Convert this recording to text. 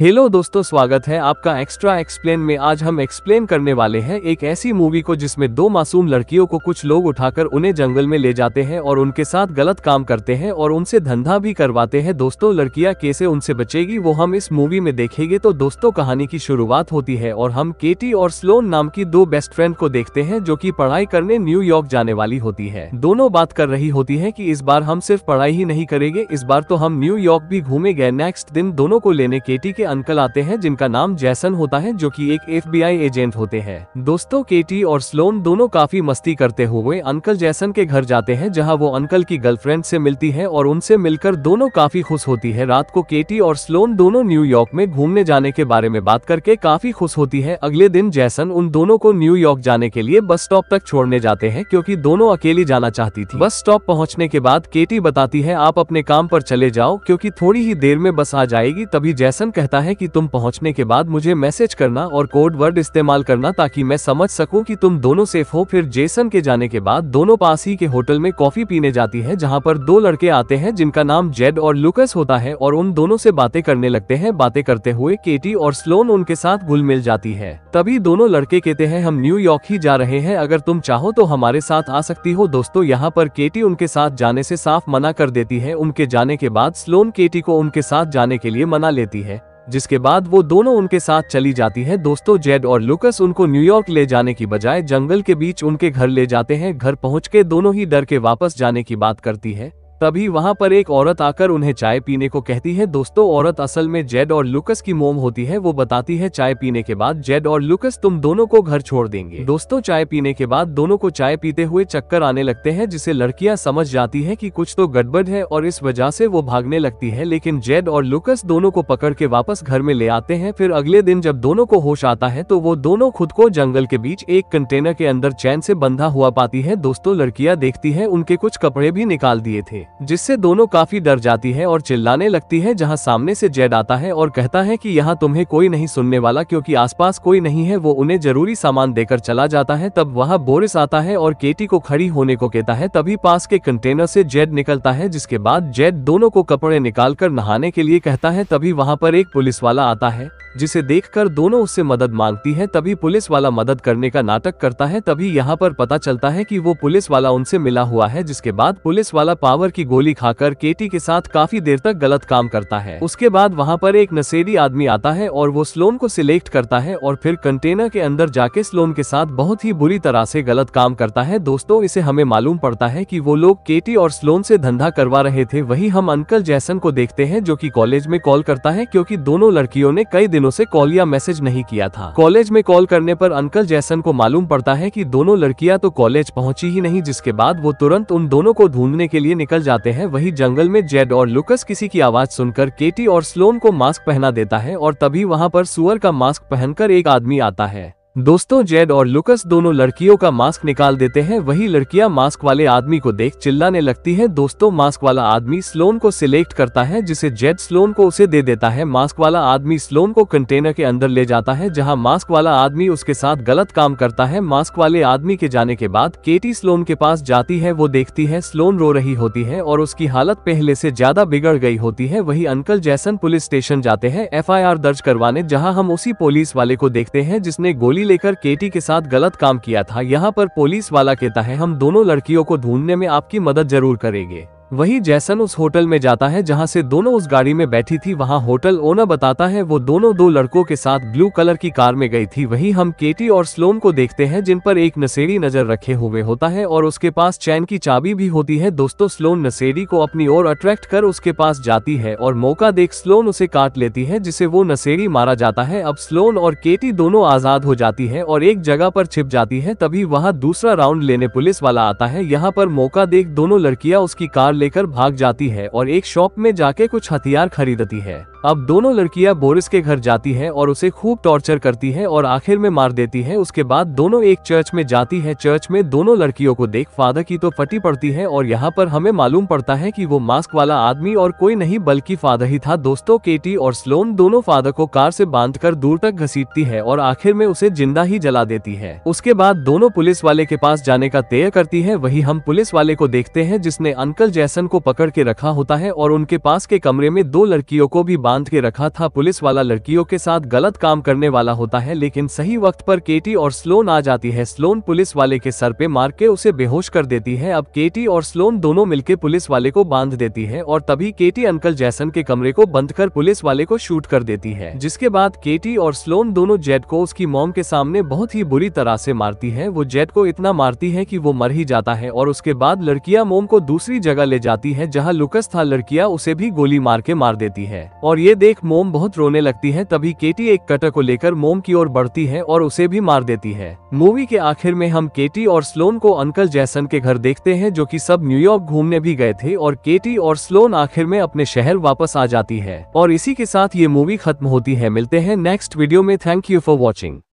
hello दोस्तों स्वागत है आपका एक्स्ट्रा एक्सप्लेन में आज हम एक्सप्लेन करने वाले हैं एक ऐसी मूवी को जिसमें दो मासूम लड़कियों को कुछ लोग उठाकर उन्हें जंगल में ले जाते हैं और उनके साथ गलत काम करते हैं और उनसे धंधा भी करवाते हैं दोस्तों लड़कियां कैसे उनसे बचेगी वो हम इस मूवी में देखेंगे तो दोस्तों कहानी की शुरुआत होती है और हम केटी और स्लोन नाम की दो बेस्ट फ्रेंड को देखते हैं जो की पढ़ाई करने न्यूयॉर्क जाने वाली होती है दोनों बात कर रही होती है की इस बार हम सिर्फ पढ़ाई ही नहीं करेंगे इस बार तो हम न्यूयॉर्क भी घूमे गए नेक्स्ट दिन दोनों को लेने केटी के अंकल आते हैं जिनका नाम जैसन होता है जो कि एक एफबीआई एजेंट होते हैं दोस्तों केटी और स्लोन दोनों काफी मस्ती करते हुए अंकल जैसन के घर जाते हैं जहाँ वो अंकल की गर्लफ्रेंड से मिलती है और उनसे मिलकर दोनों काफी खुश होती है रात को केटी और स्लोन दोनों न्यूयॉर्क में घूमने जाने के बारे में बात करके काफी खुश होती है अगले दिन जैसन उन दोनों को न्यूयॉर्क जाने के लिए बस स्टॉप तक छोड़ने जाते हैं क्योंकि दोनों अकेली जाना चाहती थी बस स्टॉप पहुंचने के बाद केटी बताती है आप अपने काम पर चले जाओ क्योंकि थोड़ी ही देर में बस आ जाएगी तभी जैसन कहता करना है कि तुम पहुंचने के बाद मुझे मैसेज करना और कोड वर्ड इस्तेमाल करना ताकि मैं समझ सकूं कि तुम दोनों सेफ हो फिर जेसन के जाने के बाद दोनों पास ही के होटल में कॉफी पीने जाती है जहां पर दो लड़के आते हैं जिनका नाम जेड और लुकस होता है और उन दोनों से बातें करने लगते हैं बातें करते हुए केटी और स्लोन उनके साथ घुल मिल जाती है तभी दोनों लड़के कहते हैं हम न्यूयॉर्क ही जा रहे हैं अगर तुम चाहो तो हमारे साथ आ सकती हो दोस्तों यहाँ पर केटी उनके साथ जाने से साफ मना कर देती है उनके जाने के बाद स्लोन केटी को उनके साथ जाने के लिए मना लेती है जिसके बाद वो दोनों उनके साथ चली जाती हैं दोस्तों जेड और लुकस उनको न्यूयॉर्क ले जाने की बजाय जंगल के बीच उनके घर ले जाते हैं घर पहुंच के दोनों ही डर के वापस जाने की बात करती है तभी वहां पर एक औरत आकर उन्हें चाय पीने को कहती है दोस्तों औरत असल में जेड और लुकस की मोम होती है वो बताती है चाय पीने के बाद जेड और लुकस तुम दोनों को घर छोड़ देंगे दोस्तों चाय पीने के बाद दोनों को चाय पीते हुए चक्कर आने लगते हैं जिसे लड़कियां समझ जाती है की कुछ तो गड़बड़ है और इस वजह से वो भागने लगती है लेकिन जेड और लुकस दोनों को पकड़ के वापस घर में ले आते हैं फिर अगले दिन जब दोनों को होश आता है तो वो दोनों खुद को जंगल के बीच एक कंटेनर के अंदर चैन से बंधा हुआ पाती है दोस्तों लड़कियां देखती है उनके कुछ कपड़े भी निकाल दिए थे जिससे दोनों काफी डर जाती है और चिल्लाने लगती है जहां सामने से जेड आता है और कहता है कि यहाँ तुम्हें कोई नहीं सुनने वाला क्योंकि आसपास कोई नहीं है वो उन्हें जरूरी सामान देकर चला जाता है तब वहाँ बोरिस आता है और केटी को खड़ी होने को कहता है तभी पास के कंटेनर से जेड निकलता है जिसके बाद जेड दोनों को कपड़े निकालकर नहाने के लिए कहता है तभी वहाँ पर एक पुलिस वाला आता है जिसे देखकर दोनों उससे मदद मांगती है तभी पुलिस वाला मदद करने का नाटक करता है तभी यहाँ पर पता चलता है कि वो पुलिस वाला उनसे मिला हुआ है जिसके बाद पुलिस वाला पावर की की गोली खाकर केटी के साथ काफी देर तक गलत काम करता है उसके बाद वहाँ पर एक नशेड़ी आदमी आता है और वो स्लोन को सिलेक्ट करता है और फिर कंटेनर के अंदर जाके स्लोन के साथ बहुत ही बुरी तरह से गलत काम करता है दोस्तों इसे हमें मालूम पड़ता है की वो लोग केटी और स्लोन से धंधा करवा रहे थे वही हम अंकल जैसन को देखते हैं जो कि कॉलेज में कॉल करता है क्योंकि दोनों लड़कियों ने कई दिनों से कॉल या मैसेज नहीं किया था कॉलेज में कॉल करने पर अंकल जैसन को मालूम पड़ता है कि दोनों लड़कियां तो कॉलेज पहुंची ही नहीं जिसके बाद वो तुरंत उन दोनों को ढूंढने के लिए निकल जाते हैं वही जंगल में जेड और लुकस किसी की आवाज सुनकर केटी और स्लोन को मास्क पहना देता है और तभी वहां पर सुअर का मास्क पहनकर एक आदमी आता है दोस्तों जेड और लुकस दोनों लड़कियों का मास्क निकाल देते हैं वही लड़कियां मास्क वाले आदमी को देख चिल्लाने लगती हैं दोस्तों मास्क वाला आदमी स्लोन को सिलेक्ट करता है जिसे जेड स्लोन को उसे दे देता है मास्क वाला आदमी स्लोन को कंटेनर के अंदर ले जाता है जहां मास्क वाला आदमी उसके साथ गलत काम करता है मास्क वाले आदमी के जाने के बाद केटी स्लोन के पास जाती है वो देखती है स्लोन रो रही होती है और उसकी हालत पहले से ज्यादा बिगड़ गई होती है वही अंकल जैसन पुलिस स्टेशन जाते हैं एफ दर्ज करवाने जहाँ हम उसी पुलिस वाले को देखते हैं जिसने गोली गोली लेकर केटी के साथ गलत काम किया था यहाँ पर पुलिस वाला कहता है हम दोनों लड़कियों को ढूंढने में आपकी मदद जरूर करेंगे वही जैसन उस होटल में जाता है जहां से दोनों उस गाड़ी में बैठी थी वहां होटल ओनर बताता है वो दोनों दो लड़कों के साथ ब्लू कलर की कार में गई थी वही हम केटी और स्लोम को देखते हैं जिन पर एक नशेड़ी नजर रखे हुए होता है और उसके पास चैन की चाबी भी होती है दोस्तों स्लोन नशेड़ी को अपनी ओर अट्रैक्ट कर उसके पास जाती है और मौका देख स्लोन उसे काट लेती है जिसे वो नसेड़ी मारा जाता है अब स्लोन और केटी दोनों आजाद हो जाती है और एक जगह पर छिप जाती है तभी वहाँ दूसरा राउंड लेने पुलिस वाला आता है यहाँ पर मौका देख दोनों लड़कियां उसकी कार लेकर भाग जाती है और एक शॉप में जाके कुछ हथियार खरीदती है अब दोनों लड़कियां बोरिस के घर जाती हैं और उसे खूब टॉर्चर करती हैं और आखिर में मार देती हैं उसके बाद दोनों एक चर्च में जाती हैं चर्च में दोनों लड़कियों को देख फादर की तो फटी पड़ती है और यहाँ पर हमें मालूम पड़ता है कि वो मास्क वाला आदमी और कोई नहीं बल्कि फादर ही था दोस्तों केटी और स्लोन दोनों फादर को कार से कर दूर तक घसीटती है और आखिर में उसे जिंदा ही जला देती है उसके बाद दोनों पुलिस वाले के पास जाने का तय करती है वही हम पुलिस वाले को देखते हैं जिसने अंकल जैसन को पकड़ के रखा होता है और उनके पास के कमरे में दो लड़कियों को भी बांध के रखा था पुलिस वाला लड़कियों के साथ गलत काम करने वाला होता है लेकिन सही वक्त पर केटी और स्लोन आ जाती है स्लोन पुलिस वाले के सर पे मार के उसे बेहोश कर देती है अब केटी और स्लोन दोनों मिलके पुलिस वाले को बांध देती है और तभी केटी अंकल जैसन के कमरे को बंद कर पुलिस वाले को शूट कर देती है जिसके बाद केटी और स्लोन दोनों जेट को उसकी मोम के सामने बहुत ही बुरी तरह से मारती है वो जेट को इतना मारती है की वो मर ही जाता है और उसके बाद लड़कियां मोम को दूसरी जगह ले जाती है जहाँ लुकस था लड़कियां उसे भी गोली मार के मार देती है और और ये देख मोम बहुत रोने लगती है तभी केटी एक कटर को लेकर मोम की ओर बढ़ती है और उसे भी मार देती है मूवी के आखिर में हम केटी और स्लोन को अंकल जैसन के घर देखते हैं जो कि सब न्यूयॉर्क घूमने भी गए थे और केटी और स्लोन आखिर में अपने शहर वापस आ जाती है और इसी के साथ ये मूवी खत्म होती है मिलते हैं नेक्स्ट वीडियो में थैंक यू फॉर वॉचिंग